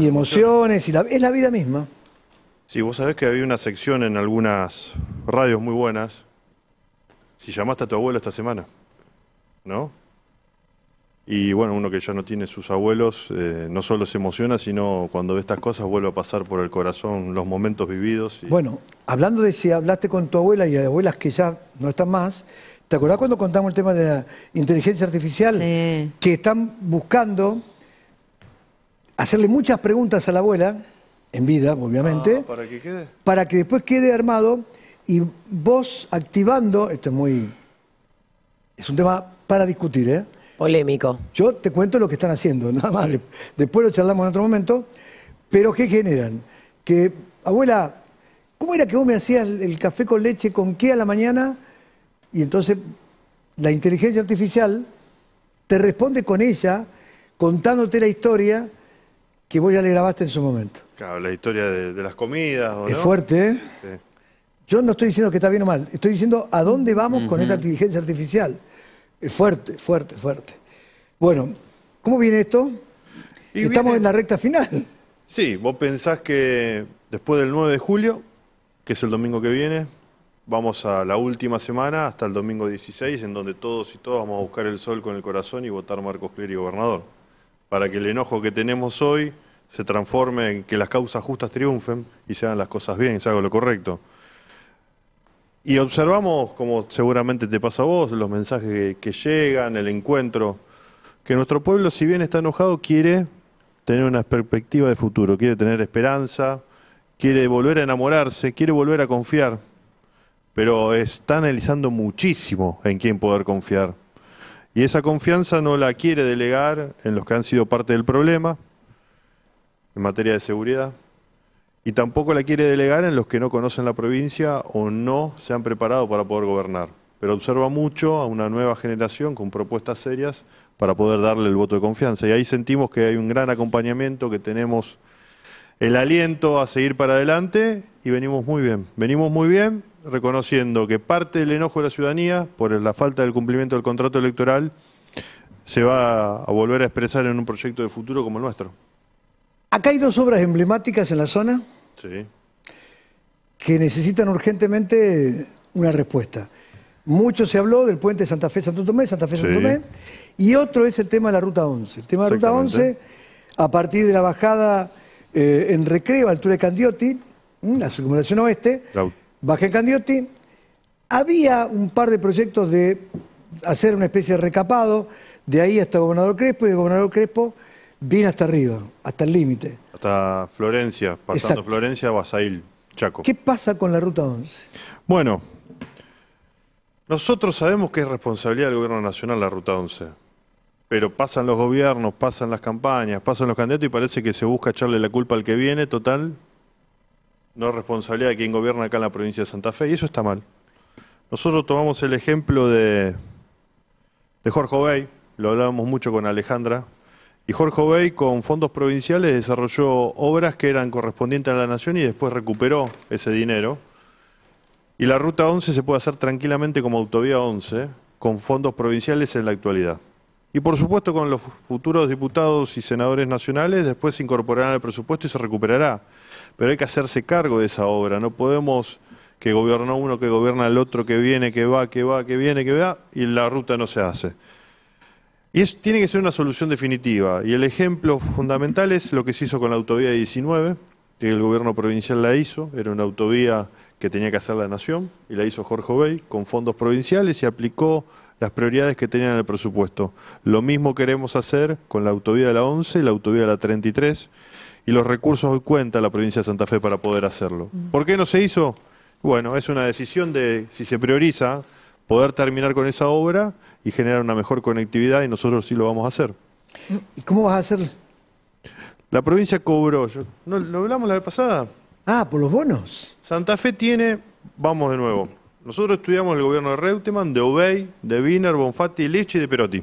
y emociones, y la, es la vida misma. Sí, vos sabés que había una sección en algunas radios muy buenas. Si llamaste a tu abuelo esta semana, ¿no? Y bueno, uno que ya no tiene sus abuelos, eh, no solo se emociona, sino cuando ve estas cosas vuelve a pasar por el corazón los momentos vividos. Bueno, hablando de si hablaste con tu abuela y abuelas que ya no están más, ¿te acordás cuando contamos el tema de la inteligencia artificial? Sí. Que están buscando hacerle muchas preguntas a la abuela, en vida, obviamente, ah, para, que quede. para que después quede armado y vos activando, esto es muy, es un tema para discutir, ¿eh? Polémico. Yo te cuento lo que están haciendo, nada más, después lo charlamos en otro momento, pero ¿qué generan? Que, abuela, ¿cómo era que vos me hacías el café con leche con qué a la mañana? Y entonces la inteligencia artificial te responde con ella, contándote la historia que vos ya le grabaste en su momento. Claro, la historia de, las comidas. es fuerte, ¿eh? Yo no estoy diciendo que está bien o mal, estoy diciendo a dónde vamos con esta inteligencia artificial. Es fuerte, fuerte, fuerte. Bueno, ¿cómo viene esto? Estamos en la recta final. Sí, vos pensás que después del 9 de julio, que es el domingo que viene, vamos a la última semana hasta el domingo 16, en donde todos y todas vamos a buscar el sol con el corazón y votar Marcos Clery gobernador. Para que el enojo que tenemos hoy se transforme en que las causas justas triunfen y se hagan las cosas bien, y se haga lo correcto. Y observamos, como seguramente te pasa a vos, los mensajes que, llegan, el encuentro, que nuestro pueblo, si bien está enojado, quiere tener una perspectiva de futuro, quiere tener esperanza, quiere volver a enamorarse, quiere volver a confiar, pero está analizando muchísimo en quién poder confiar. Y esa confianza no la quiere delegar en los que han sido parte del problema, en materia de seguridad y tampoco la quiere delegar en los que no conocen la provincia o no se han preparado para poder gobernar. Pero observa mucho a una nueva generación con propuestas serias para poder darle el voto de confianza. Y ahí sentimos que hay un gran acompañamiento, que tenemos el aliento a seguir para adelante y venimos muy bien. Venimos muy bien reconociendo que parte del enojo de la ciudadanía por la falta del cumplimiento del contrato electoral se va a volver a expresar en un proyecto de futuro como el nuestro. Acá hay dos obras emblemáticas en la zona que necesitan urgentemente una respuesta. Mucho se habló del puente Santa Fe-Santo Tomé, Santa Fe-Santo Tomé, y otro es el tema de la Ruta 11. El tema de la Ruta 11, a partir de la bajada eh, en Recreo, altura de Candiotti, la circunvalación oeste, baja en Candioti, había un par de proyectos de hacer una especie de recapado, de ahí hasta Gobernador Crespo, y de Gobernador Crespo Bien hasta arriba, hasta el límite. Hasta Florencia, pasando Florencia, Basail, Chaco. ¿Qué pasa con la Ruta 11? Bueno, nosotros sabemos que es responsabilidad del Gobierno Nacional la Ruta 11. Pero pasan los gobiernos, pasan las campañas, pasan los candidatos y parece que se busca echarle la culpa al que viene, total. No es responsabilidad de quien gobierna acá en la provincia de Santa Fe y eso está mal. Nosotros tomamos el ejemplo de, de Jorge Obey, lo hablábamos mucho con Alejandra, y Jorge Obey con fondos provinciales desarrolló obras que eran correspondientes a la nación y después recuperó ese dinero. Y la ruta 11 se puede hacer tranquilamente como autovía 11 con fondos provinciales en la actualidad. Y por supuesto con los futuros diputados y senadores nacionales después se incorporarán al presupuesto y se recuperará. Pero hay que hacerse cargo de esa obra, no podemos que gobierna uno, que gobierna el otro, que viene, que va, que va, que viene, que va, y la ruta no se hace. Y tiene que ser una solución definitiva. Y el ejemplo fundamental es lo que se hizo con la autovía 19, que el gobierno provincial la hizo, era una autovía que tenía que hacer la nación, y la hizo Jorge Obey con fondos provinciales y aplicó las prioridades que tenían en el presupuesto. Lo mismo queremos hacer con la autovía de la 11 y la autovía de la 33, y los recursos hoy cuenta la provincia de Santa Fe para poder hacerlo. Mm. ¿Por qué no se hizo? Bueno, es una decisión de si se prioriza poder terminar con esa obra y generar una mejor conectividad y nosotros sí lo vamos a hacer. ¿Y cómo vas a hacer? La provincia cobró, ¿no, ¿lo hablamos la vez pasada? Ah, por los bonos. Santa Fe tiene, vamos de nuevo, nosotros estudiamos el gobierno de Reutemann, de Obey, de Wiener, Bonfatti, Leche y de Perotti.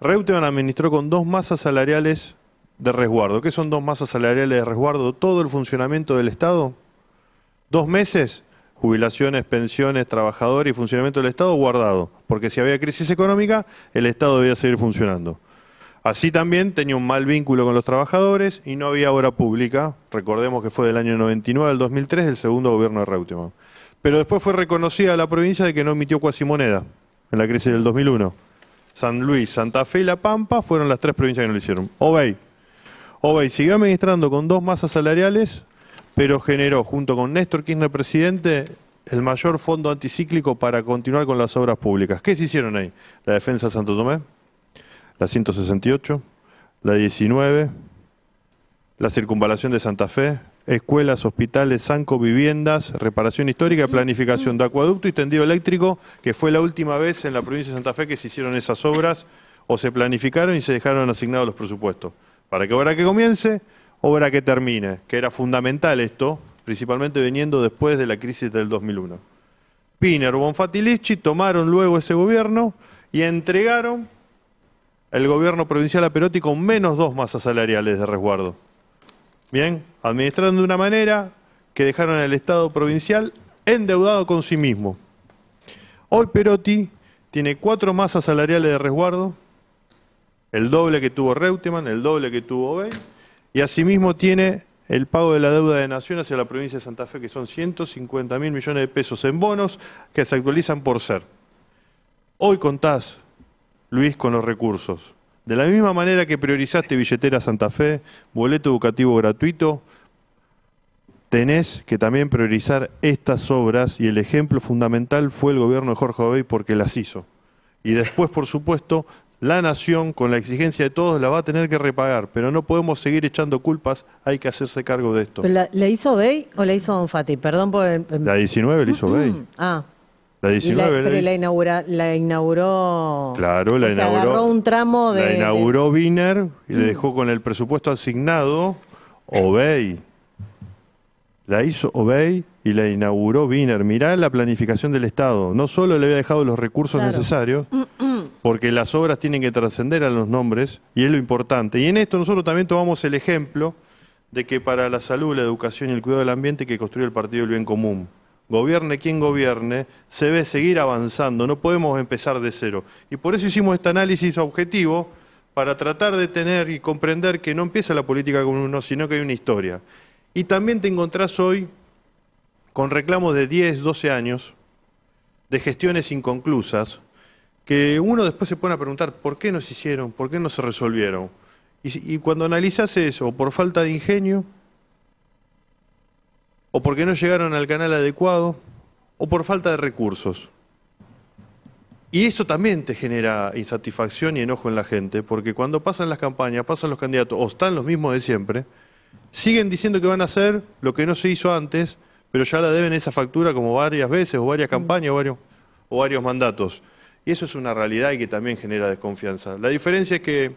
Reutemann administró con dos masas salariales de resguardo. ¿Qué son dos masas salariales de resguardo? Todo el funcionamiento del Estado. Dos meses jubilaciones, pensiones, trabajadores y funcionamiento del Estado guardado, porque si había crisis económica, el Estado debía seguir funcionando. Así también tenía un mal vínculo con los trabajadores y no había obra pública, recordemos que fue del año 99 al 2003, el segundo gobierno de Reutemann. Pero después fue reconocida la provincia de que no emitió cuasi moneda en la crisis del 2001. San Luis, Santa Fe y La Pampa fueron las tres provincias que no lo hicieron. Obey. Obey siguió administrando con dos masas salariales pero generó, junto con Néstor Kirchner presidente, el mayor fondo anticíclico para continuar con las obras públicas. ¿Qué se hicieron ahí? La defensa de Santo Tomé, la 168, la 19, la circunvalación de Santa Fe, escuelas, hospitales, sanco, viviendas, reparación histórica, planificación de acueducto y tendido eléctrico, que fue la última vez en la provincia de Santa Fe que se hicieron esas obras o se planificaron y se dejaron asignados los presupuestos. Para que ahora que comience, obra que termine, que era fundamental esto, principalmente viniendo después de la crisis del 2001. Piner, Bonfatti Lischi tomaron luego ese gobierno y entregaron el gobierno provincial a Perotti con menos dos masas salariales de resguardo. Bien, administrando de una manera que dejaron al Estado provincial endeudado con sí mismo. Hoy Perotti tiene cuatro masas salariales de resguardo, el doble que tuvo Reutemann, el doble que tuvo ve. Y asimismo tiene el pago de la deuda de Nación hacia la provincia de Santa Fe, que son 150 mil millones de pesos en bonos que se actualizan por ser. Hoy contás, Luis, con los recursos. De la misma manera que priorizaste billetera Santa Fe, boleto educativo gratuito, tenés que también priorizar estas obras y el ejemplo fundamental fue el gobierno de Jorge Obey porque las hizo. Y después, por supuesto, la nación, con la exigencia de todos, la va a tener que repagar, pero no podemos seguir echando culpas, hay que hacerse cargo de esto. ¿La, hizo Bey o la hizo Don Fati? Perdón por... La 19 la hizo Bey. Mm, ah. La 19. La, la, la inauguró. Claro, la inauguró. un tramo de. La inauguró Wiener y le dejó con el presupuesto asignado Obey. La hizo Obey y la inauguró Wiener. Mirá la planificación del Estado. No solo le había dejado los recursos necesarios, mm porque las obras tienen que trascender a los nombres y es lo importante. Y en esto nosotros también tomamos el ejemplo de que para la salud, la educación y el cuidado del ambiente que construyó el partido del bien común. Gobierne quien gobierne, se ve seguir avanzando, no podemos empezar de cero. Y por eso hicimos este análisis objetivo para tratar de tener y comprender que no empieza la política con uno, sino que hay una historia. Y también te encontrás hoy con reclamos de 10, 12 años, de gestiones inconclusas, que uno después se pone a preguntar por qué no se hicieron, por qué no se resolvieron. Y, cuando analizas eso, por falta de ingenio, o porque no llegaron al canal adecuado, o por falta de recursos. Y eso también te genera insatisfacción y enojo en la gente, porque cuando pasan las campañas, pasan los candidatos, o están los mismos de siempre, siguen diciendo que van a hacer lo que no se hizo antes, pero ya la deben esa factura como varias veces, o varias campañas, varios, o varios mandatos. Y eso es una realidad y que también genera desconfianza. La diferencia es que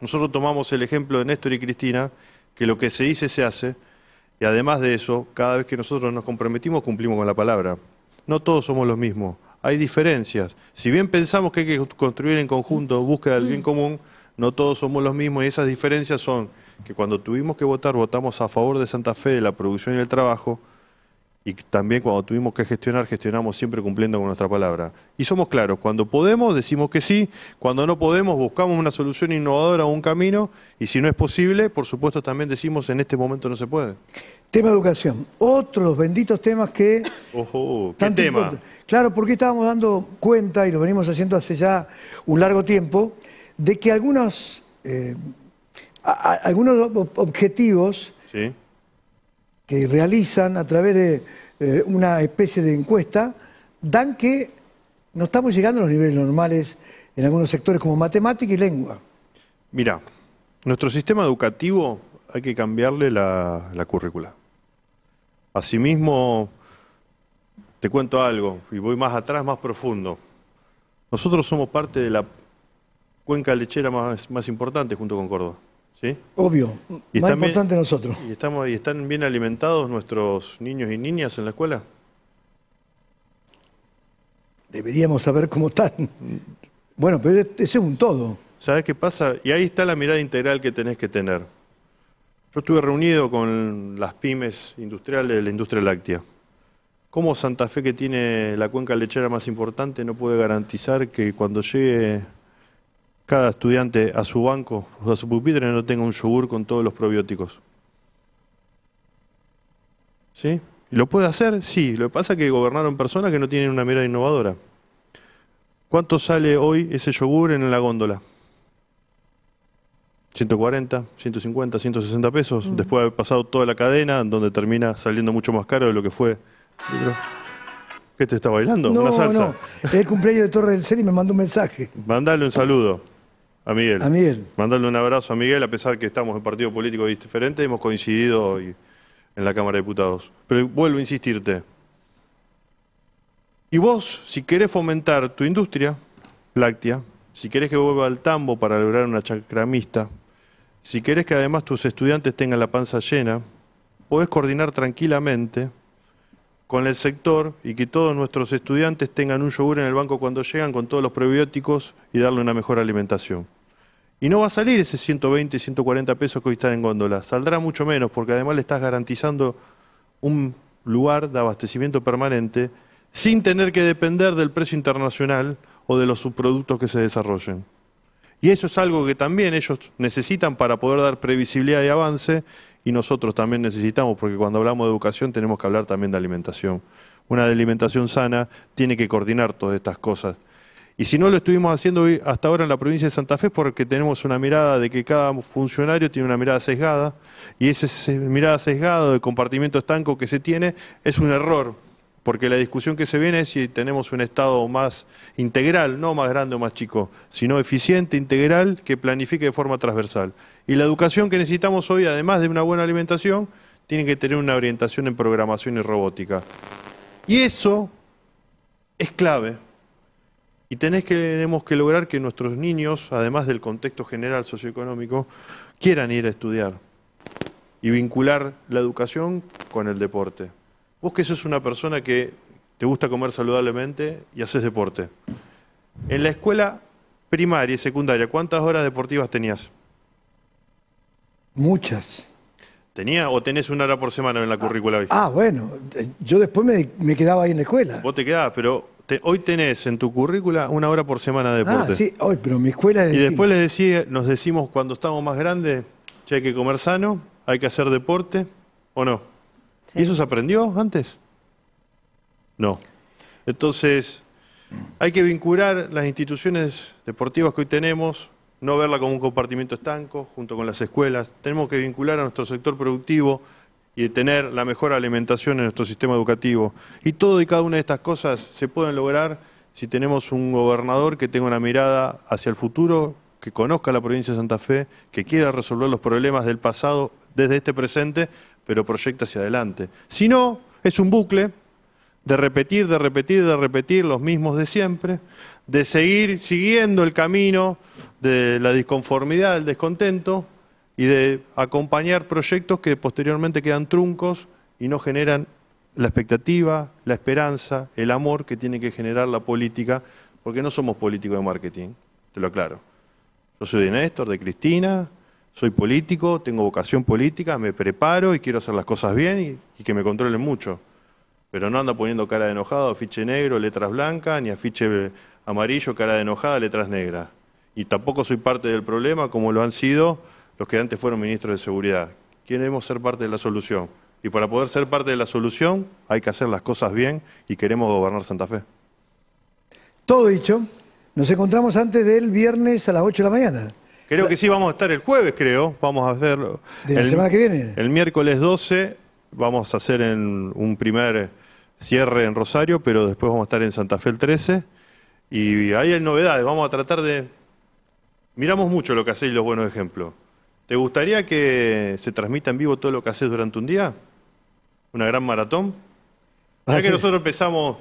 nosotros tomamos el ejemplo de Néstor y Cristina, que lo que se dice se hace, y además de eso, cada vez que nosotros nos comprometimos cumplimos con la palabra. No todos somos los mismos, hay diferencias. Si bien pensamos que hay que construir en conjunto búsqueda del bien mm. común, no todos somos los mismos y esas diferencias son que cuando tuvimos que votar votamos a favor de Santa Fe, de la producción y el trabajo, y también cuando tuvimos que gestionar, gestionamos siempre cumpliendo con nuestra palabra. Y somos claros, cuando podemos decimos que sí, cuando no podemos buscamos una solución innovadora o un camino, y si no es posible, por supuesto también decimos en este momento no se puede. Tema educación, otros benditos temas que... Ojo, ¿qué tema? Claro, porque estábamos dando cuenta, y lo venimos haciendo hace ya un largo tiempo, de que algunos, eh, algunos objetivos que realizan a través de eh, una especie de encuesta dan que no estamos llegando a los niveles normales en algunos sectores como matemática y lengua. Mira, nuestro sistema educativo hay que cambiarle la, currícula. Asimismo, te cuento algo y voy más atrás, más profundo. Nosotros somos parte de la cuenca lechera más importante junto con Córdoba. Obvio, más importante nosotros. Y, estamos, ¿Y están bien alimentados nuestros niños y niñas en la escuela? Deberíamos saber cómo están. Bueno, pero ese es un todo. ¿Sabes qué pasa? Y ahí está la mirada integral que tenés que tener. Yo estuve reunido con las pymes industriales de la industria láctea. ¿Cómo Santa Fe, que tiene la cuenca lechera más importante, no puede garantizar que cuando llegue cada estudiante a su banco, o a su pupitre, no tenga un yogur con todos los probióticos. ¿Sí? lo puede hacer? Sí. Lo que pasa es que gobernaron personas que no tienen una mirada innovadora. ¿Cuánto sale hoy ese yogur en la góndola? 140, 150, 160 pesos, mm. después de haber pasado toda la cadena, donde termina saliendo mucho más caro de lo que fue. ¿Qué te está bailando? ¿Una salsa? No. El cumpleaños de Torre del Ser y me mandó un mensaje. Mandale un saludo. A Miguel. Mandarle un abrazo a Miguel, a pesar que estamos en partido político diferente, hemos coincidido hoy en la Cámara de Diputados. Pero vuelvo a insistirte. Y vos, si querés fomentar tu industria láctea, si querés que vuelva al tambo para lograr una chacramista, si querés que además tus estudiantes tengan la panza llena, podés coordinar tranquilamente con el sector y que todos nuestros estudiantes tengan un yogur en el banco cuando llegan con todos los prebióticos y darle una mejor alimentación. Y no va a salir ese 120, 140 pesos que hoy están en góndola. Saldrá mucho menos porque además le estás garantizando un lugar de abastecimiento permanente sin tener que depender del precio internacional o de los subproductos que se desarrollen. Y eso es algo que también ellos necesitan para poder dar previsibilidad y avance y nosotros también necesitamos, porque cuando hablamos de educación tenemos que hablar también de alimentación. Una alimentación sana tiene que coordinar todas estas cosas. Y si no lo estuvimos haciendo hasta ahora en la provincia de Santa Fe porque tenemos una mirada de que cada funcionario tiene una mirada sesgada y esa mirada sesgada de compartimiento estanco que se tiene es un error, porque la discusión que se viene es si tenemos un Estado más integral, no más grande o más chico, sino eficiente, integral, que planifique de forma transversal. Y la educación que necesitamos hoy, además de una buena alimentación, tiene que tener una orientación en programación y robótica. Y eso es clave. Y tenemos que lograr que nuestros niños, además del contexto general socioeconómico, quieran ir a estudiar y vincular la educación con el deporte. Vos que sos una persona que te gusta comer saludablemente y haces deporte. En la escuela primaria y secundaria, ¿cuántas horas deportivas tenías? Muchas. ¿Tenía o tenés una hora por semana en la ah, currícula Ah, bueno, yo después me, me, quedaba ahí en la escuela. Vos te quedabas, pero hoy tenés en tu currícula una hora por semana de ah, deporte. Ah, sí, hoy, pero mi escuela Y después les decía, nos decimos cuando estamos más grandes, si hay que comer sano, hay que hacer deporte, ¿o no? ¿Y eso se aprendió antes? No. Entonces, hay que vincular las instituciones deportivas que hoy tenemos, no verla como un compartimiento estanco junto con las escuelas. Tenemos que vincular a nuestro sector productivo, y de tener la mejor alimentación en nuestro sistema educativo. Y todo y cada una de estas cosas se pueden lograr si tenemos un gobernador que tenga una mirada hacia el futuro, que conozca la provincia de Santa Fe, que quiera resolver los problemas del pasado desde este presente, pero proyecta hacia adelante. Si no, es un bucle de repetir, de repetir, de repetir los mismos de siempre, de seguir siguiendo el camino de la disconformidad, del descontento, y de acompañar proyectos que posteriormente quedan truncos y no generan la expectativa, la esperanza, el amor que tiene que generar la política, porque no somos políticos de marketing, te lo aclaro. Yo soy de Néstor, de Cristina, soy político, tengo vocación política, me preparo y quiero hacer las cosas bien y, que me controlen mucho. Pero no anda poniendo cara de enojado, afiche negro, letras blancas, ni afiche amarillo, cara de enojada, letras negras. Y tampoco soy parte del problema como lo han sido los que antes fueron ministros de seguridad. Queremos ser parte de la solución. Y para poder ser parte de la solución hay que hacer las cosas bien y queremos gobernar Santa Fe. Todo dicho, nos encontramos antes del viernes a las 8 de la mañana. Creo que sí, vamos a estar el jueves, creo. Vamos a hacerlo. la el, semana que viene? El miércoles 12 vamos a hacer en un primer cierre en Rosario, pero después vamos a estar en Santa Fe el 13. Y ahí hay novedades, vamos a tratar de... Miramos mucho lo que hacéis los buenos ejemplos. ¿Te gustaría que se transmita en vivo todo lo que haces durante un día? ¿Una gran maratón? Ah, ya que nosotros empezamos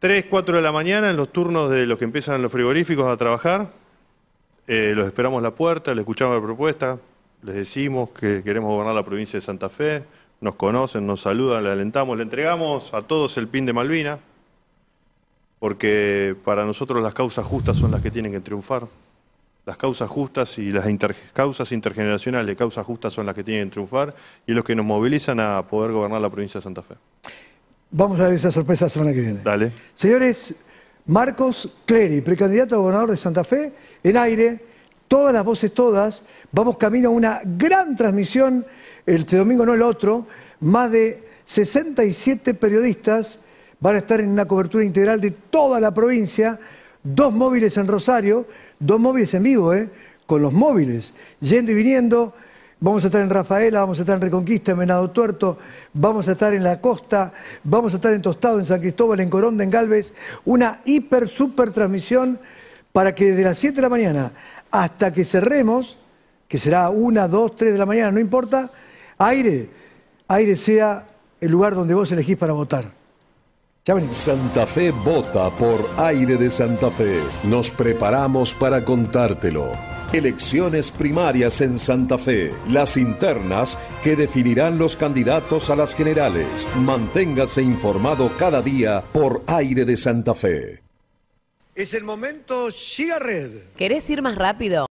3, 4 de la mañana en los turnos de los que empiezan los frigoríficos a trabajar. Eh, los esperamos a la puerta, les escuchamos la propuesta, les decimos que queremos gobernar la provincia de Santa Fe, nos conocen, nos saludan, le alentamos, le entregamos a todos el pin de Malvina, porque para nosotros las causas justas son las que tienen que triunfar las causas justas y las causas intergeneracionales de causas justas son las que tienen que triunfar y los que nos movilizan a poder gobernar la provincia de Santa Fe. Vamos a ver esa sorpresa la semana que viene. Dale. Señores, Marcos Clery, precandidato a gobernador de Santa Fe, en aire, todas las voces todas, vamos camino a una gran transmisión, este domingo no el otro, más de 67 periodistas van a estar en una cobertura integral de toda la provincia, dos móviles en Rosario, Dos móviles en vivo, ¿eh? Con los móviles, yendo y viniendo. Vamos a estar en Rafaela, vamos a estar en Reconquista, en Venado Tuerto, vamos a estar en La Costa, vamos a estar en Tostado, en San Cristóbal, en Coronda, en Galvez. Una hiper, super transmisión para que desde las 7 de la mañana hasta que cerremos, que será 1, 2, 3 de la mañana, no importa, aire, aire sea el lugar donde vos elegís para votar. Santa Fe vota por aire de Santa Fe. Nos preparamos para contártelo. Elecciones primarias en Santa Fe, las internas que definirán los candidatos a las generales. Manténgase informado cada día por aire de Santa Fe. Es el momento, siga red. ¿Querés ir más rápido?